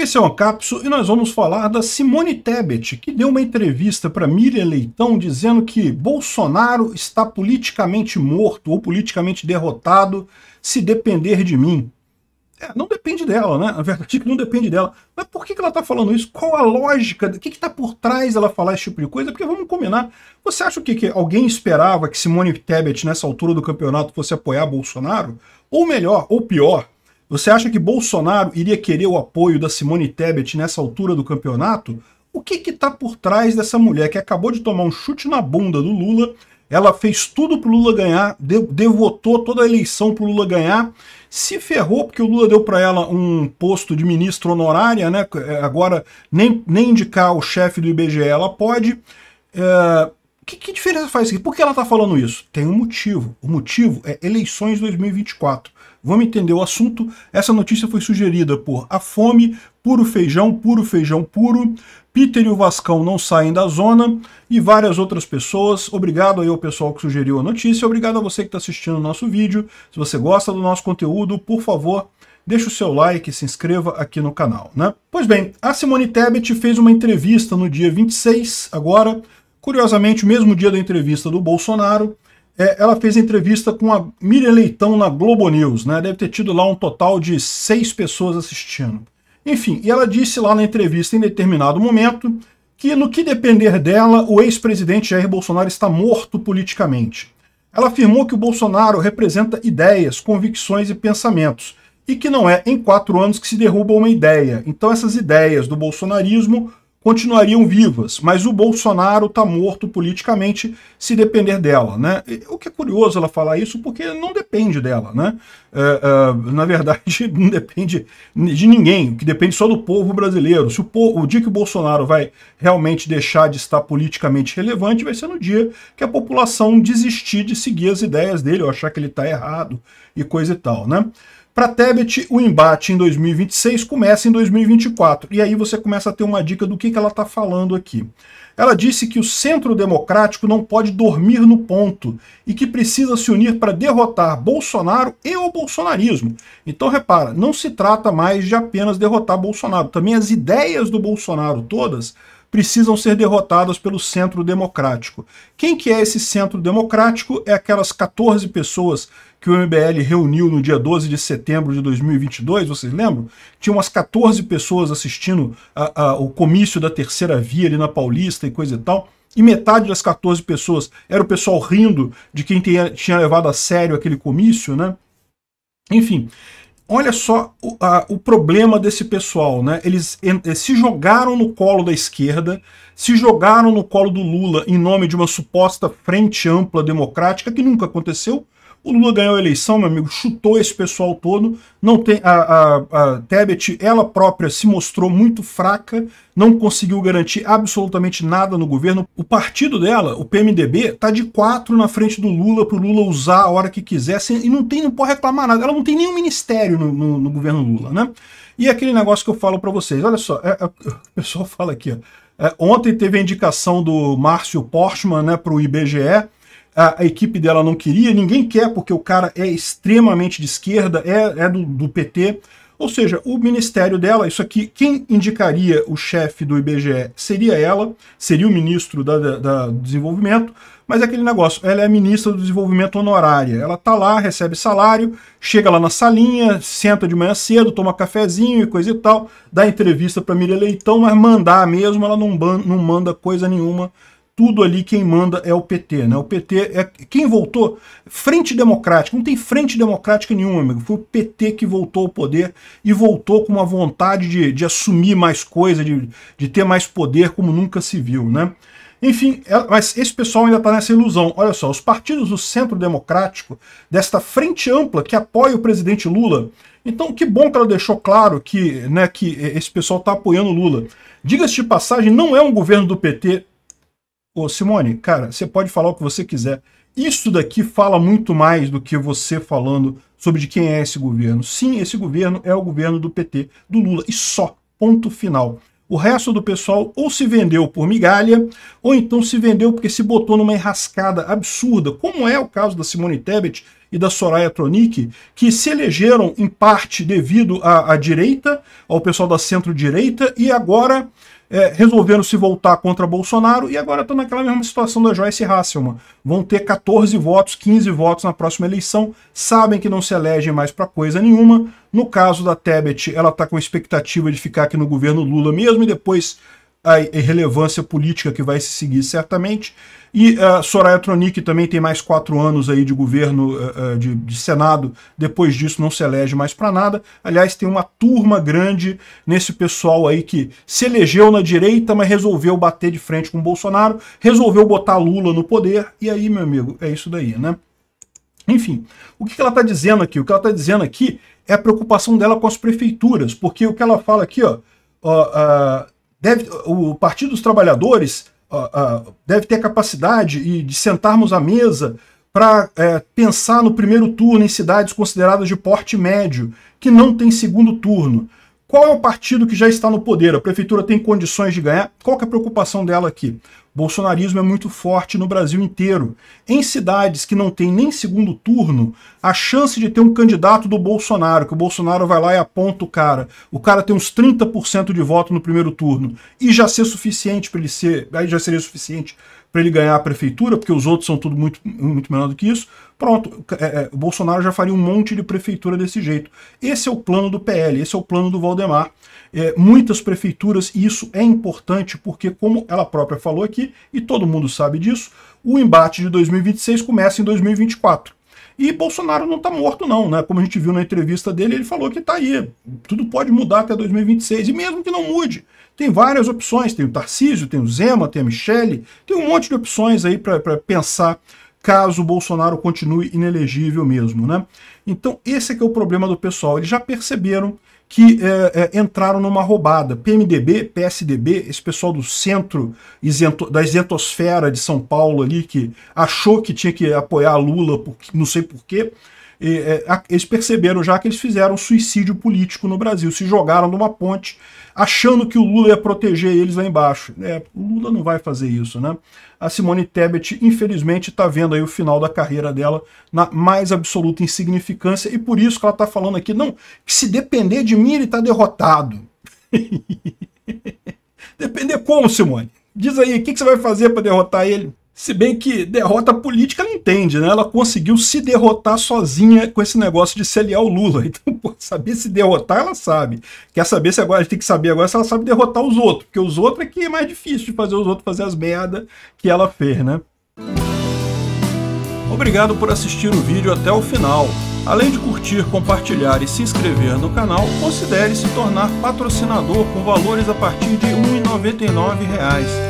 Esse é o Capso e nós vamos falar da Simone Tebet, que deu uma entrevista para Miriam Leitão dizendo que Bolsonaro está politicamente morto ou politicamente derrotado se depender de mim. É, não depende dela, né? A verdade é que não depende dela. Mas por que, que ela está falando isso? Qual a lógica? O que está por trás dela falar esse tipo de coisa? Porque vamos combinar. Você acha o quê? que alguém esperava que Simone Tebet, nessa altura do campeonato, fosse apoiar Bolsonaro? Ou melhor, ou pior, você acha que Bolsonaro iria querer o apoio da Simone Tebet nessa altura do campeonato? O que está por trás dessa mulher que acabou de tomar um chute na bunda do Lula? Ela fez tudo pro Lula ganhar, devotou toda a eleição pro Lula ganhar, se ferrou porque o Lula deu para ela um posto de ministro honorária, né? É, agora nem, nem indicar o chefe do IBGE ela pode. É... Que, que, diferença faz isso? Por que ela está falando isso? Tem um motivo. O motivo é eleições 2024. Vamos entender o assunto. Essa notícia foi sugerida por A Fome, Puro Feijão, Puro Feijão Puro, Peter e o Vascão não saem da zona e várias outras pessoas. Obrigado aí ao pessoal que sugeriu a notícia. Obrigado a você que está assistindo o nosso vídeo. Se você gosta do nosso conteúdo, por favor, deixa o seu like, se inscreva aqui no canal, né? Pois bem, a Simone Tebet fez uma entrevista no dia 26, agora, curiosamente, o mesmo dia da entrevista do Bolsonaro, é, ela fez entrevista com a Miriam Leitão na Globo News, né? Deve ter tido lá um total de seis pessoas assistindo. Enfim, e ela disse lá na entrevista, em determinado momento, que no que depender dela, o ex-presidente Jair Bolsonaro está morto politicamente. Ela afirmou que o Bolsonaro representa ideias, convicções e pensamentos, e que não é em quatro anos que se derruba uma ideia. Então essas ideias do bolsonarismo continuariam vivas, mas o Bolsonaro está morto politicamente se depender dela. Né? O que é curioso ela falar isso, porque não depende dela. Né? É, é, na verdade, não depende de ninguém, que depende só do povo brasileiro. Se o, povo, o dia que o Bolsonaro vai realmente deixar de estar politicamente relevante, vai ser no dia que a população desistir de seguir as ideias dele, ou achar que ele está errado e coisa e tal. Né? Para Tebet, o embate em 2026 começa em 2024. E aí você começa a ter uma dica do que, que ela está falando aqui. Ela disse que o centro democrático não pode dormir no ponto e que precisa se unir para derrotar Bolsonaro e o bolsonarismo. Então repara, não se trata mais de apenas derrotar Bolsonaro. Também as ideias do Bolsonaro todas precisam ser derrotadas pelo centro democrático. Quem que é esse centro democrático? É aquelas 14 pessoas que o MBL reuniu no dia 12 de setembro de 2022, vocês lembram? Tinha umas 14 pessoas assistindo a, a, o comício da terceira via ali na Paulista e coisa e tal e metade das 14 pessoas era o pessoal rindo de quem tinha, tinha levado a sério aquele comício, né? Enfim, olha só o, a, o, problema desse pessoal, né? Eles en, eh, se jogaram no colo da esquerda, se jogaram no colo do Lula em nome de uma suposta frente ampla democrática que nunca aconteceu, o Lula ganhou a eleição, meu amigo, chutou esse pessoal todo. Não tem a, a, a Tebet, ela própria se mostrou muito fraca, não conseguiu garantir absolutamente nada no governo. O partido dela, o PMDB, tá de quatro na frente do Lula para o Lula usar a hora que quiser sem, e não tem não pode reclamar nada. Ela não tem nenhum ministério no, no, no governo Lula, né? E aquele negócio que eu falo para vocês, olha só, é, é, o pessoal fala aqui, ó, é, ontem teve a indicação do Márcio Portman né, para o IBGE a, a, equipe dela não queria, ninguém quer porque o cara é extremamente de esquerda, é, é do, do PT. Ou seja, o ministério dela, isso aqui, quem indicaria o chefe do IBGE seria ela, seria o ministro da, da, da Desenvolvimento, mas é aquele negócio, ela é ministra do Desenvolvimento honorária. Ela tá lá, recebe salário, chega lá na salinha, senta de manhã cedo, toma cafezinho e coisa e tal, dá entrevista para Miriam Leitão, mas mandar mesmo, ela não, não manda coisa nenhuma tudo ali quem manda é o PT. Né? O PT é quem voltou. Frente Democrática, não tem frente democrática nenhuma, amigo. Foi o PT que voltou ao poder e voltou com uma vontade de, de assumir mais coisa, de, de ter mais poder como nunca se viu. Né? Enfim, é, mas esse pessoal ainda está nessa ilusão. Olha só, os partidos do centro democrático, desta frente ampla que apoia o presidente Lula, então que bom que ela deixou claro que, né, que esse pessoal está apoiando Lula. Diga-se de passagem, não é um governo do PT, Ô, Simone, cara, você pode falar o que você quiser. Isso daqui fala muito mais do que você falando sobre de quem é esse governo. Sim, esse governo é o governo do PT, do Lula, e só. Ponto final. O resto do pessoal ou se vendeu por migalha, ou então se vendeu porque se botou numa enrascada absurda, como é o caso da Simone Tebet, e da Soraya Tronic, que se elegeram em parte devido à, à direita, ao pessoal da centro-direita, e agora é, resolveram se voltar contra Bolsonaro e agora estão naquela mesma situação da Joyce Hasselman. Vão ter 14 votos, 15 votos na próxima eleição, sabem que não se elegem mais para coisa nenhuma. No caso da Tebet, ela está com expectativa de ficar aqui no governo Lula mesmo e depois a relevância política que vai se seguir certamente. E uh, Soraya Tronic também tem mais quatro anos aí de governo uh, de, de, Senado. Depois disso não se elege mais para nada. Aliás, tem uma turma grande nesse pessoal aí que se elegeu na direita, mas resolveu bater de frente com Bolsonaro, resolveu botar Lula no poder. E aí, meu amigo, é isso daí, né? Enfim, o que ela está dizendo aqui? O que ela está dizendo aqui é a preocupação dela com as prefeituras, porque o que ela fala aqui, ó, ó uh, deve, o Partido dos Trabalhadores uh, uh, deve ter a capacidade e de sentarmos à mesa para é, pensar no primeiro turno em cidades consideradas de porte médio, que não tem segundo turno. Qual é o partido que já está no poder? A prefeitura tem condições de ganhar? Qual é a preocupação dela aqui? Bolsonarismo é muito forte no Brasil inteiro. Em cidades que não tem nem segundo turno, a chance de ter um candidato do Bolsonaro, que o Bolsonaro vai lá e aponta o cara, o cara tem uns 30% de voto no primeiro turno, e já ser suficiente para ele ser, aí já seria suficiente para ele ganhar a prefeitura, porque os outros são tudo muito, muito menor do que isso. Pronto, é, é o Bolsonaro já faria um monte de prefeitura desse jeito. Esse é o plano do PL, esse é o plano do Valdemar. É, muitas prefeituras, e isso é importante porque, como ela própria falou aqui, e todo mundo sabe disso, o embate de 2026 começa em 2024. E Bolsonaro não está morto, não, né? Como a gente viu na entrevista dele, ele falou que está aí. Tudo pode mudar até 2026. E mesmo que não mude, tem várias opções. Tem o Tarcísio, tem o Zema, tem a Michele, tem um monte de opções aí para pensar caso Bolsonaro continue inelegível mesmo, né? Então esse é que é o problema do pessoal. Eles já perceberam que é, é, entraram numa roubada. PMDB, PSDB, esse pessoal do centro isento, da isentosfera de São Paulo ali, que achou que tinha que apoiar Lula, por, não sei porquê, é, eles perceberam já que eles fizeram um suicídio político no Brasil, se jogaram numa ponte achando que o Lula ia proteger eles lá embaixo. É, o Lula não vai fazer isso, né? A Simone Tebet, infelizmente, está vendo aí o final da carreira dela na mais absoluta insignificância e por isso que ela está falando aqui, não, que se depender de mim ele está derrotado. depender como, Simone? Diz aí, o que, que você vai fazer para derrotar ele? Se bem que derrota política ela entende, né? Ela conseguiu se derrotar sozinha com esse negócio de se aliar ao Lula. Então, pô, saber se derrotar, ela sabe. Quer saber se agora, a gente tem que saber agora se ela sabe derrotar os outros, porque os outros é que é mais difícil de fazer os outros fazer as merda que ela fez, né? Obrigado por assistir o vídeo até o final. Além de curtir, compartilhar e se inscrever no canal, considere se tornar patrocinador com valores a partir de R$ 1,99